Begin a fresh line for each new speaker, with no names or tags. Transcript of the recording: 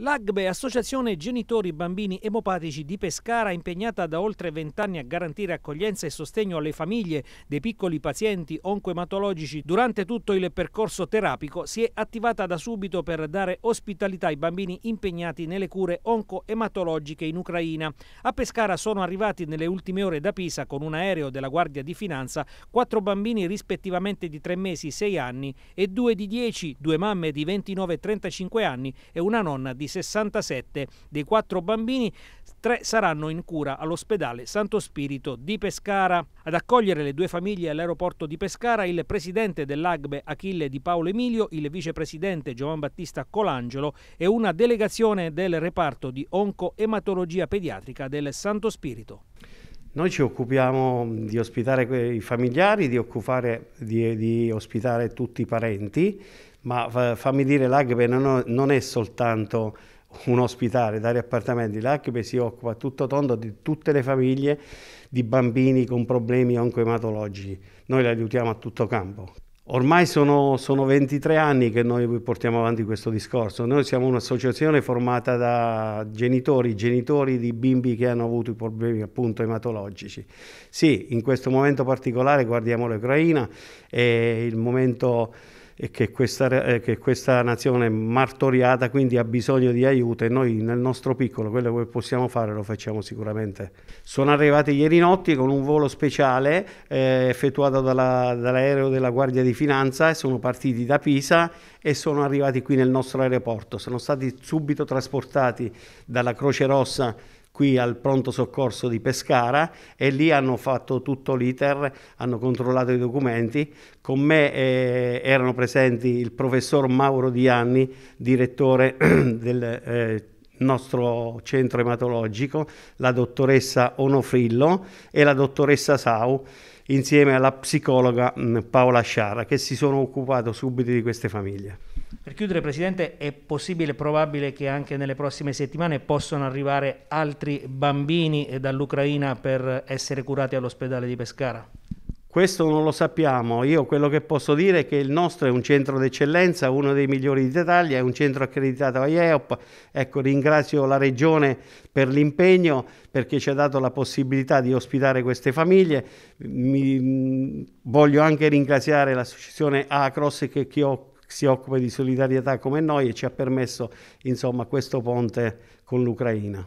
L'AGBE, Associazione Genitori Bambini Emopatici di Pescara, impegnata da oltre vent'anni a garantire accoglienza e sostegno alle famiglie dei piccoli pazienti oncoematologici durante tutto il percorso terapico, si è attivata da subito per dare ospitalità ai bambini impegnati nelle cure oncoematologiche in Ucraina. A Pescara sono arrivati nelle ultime ore da Pisa con un aereo della Guardia di Finanza quattro bambini rispettivamente di tre mesi, sei anni e due di dieci, due mamme di 29 e 35 anni e una nonna di di 67 dei quattro bambini, tre saranno in cura all'ospedale Santo Spirito di Pescara. Ad accogliere le due famiglie all'aeroporto di Pescara il presidente dell'Agbe Achille di Paolo Emilio, il vicepresidente Giovan Battista Colangelo e una delegazione del reparto di oncoematologia pediatrica del Santo Spirito.
Noi ci occupiamo di ospitare i familiari, di, occupare, di, di ospitare tutti i parenti, ma fammi dire l'AGPE non, non, è soltanto un ospitare, dare appartamenti, l'AGPE si occupa a tutto tondo di tutte le famiglie di bambini con problemi oncoematologici, noi li aiutiamo a tutto campo. Ormai sono, sono 23 anni che noi portiamo avanti questo discorso, noi siamo un'associazione formata da genitori, genitori di bimbi che hanno avuto problemi appunto ematologici. Sì, in questo momento particolare guardiamo l'Ucraina, è il momento e che questa, che questa nazione è martoriata, quindi ha bisogno di aiuto e noi nel nostro piccolo quello che possiamo fare lo facciamo sicuramente. Sono arrivati ieri notte con un volo speciale eh, effettuato dalla, dall'aereo della Guardia di Finanza e sono partiti da Pisa e sono arrivati qui nel nostro aeroporto. Sono stati subito trasportati dalla Croce Rossa qui al pronto soccorso di Pescara e lì hanno fatto tutto l'iter, hanno controllato i documenti. Con me eh, erano presenti il professor Mauro Dianni, direttore del eh, nostro centro ematologico, la dottoressa Onofrillo e la dottoressa Sau insieme alla psicologa mm, Paola Sciara che si sono occupati subito di queste famiglie.
Per chiudere, Presidente, è possibile e probabile che anche nelle prossime settimane possano arrivare altri bambini dall'Ucraina per essere curati all'ospedale di Pescara?
Questo non lo sappiamo, io quello che posso dire è che il nostro è un centro d'eccellenza, uno dei migliori d'Italia, è un centro accreditato a IEOP, ecco ringrazio la Regione per l'impegno perché ci ha dato la possibilità di ospitare queste famiglie, Mi, voglio anche ringraziare l'associazione Acros che, che ho si occupa di solidarietà come noi e ci ha permesso insomma questo ponte con l'Ucraina.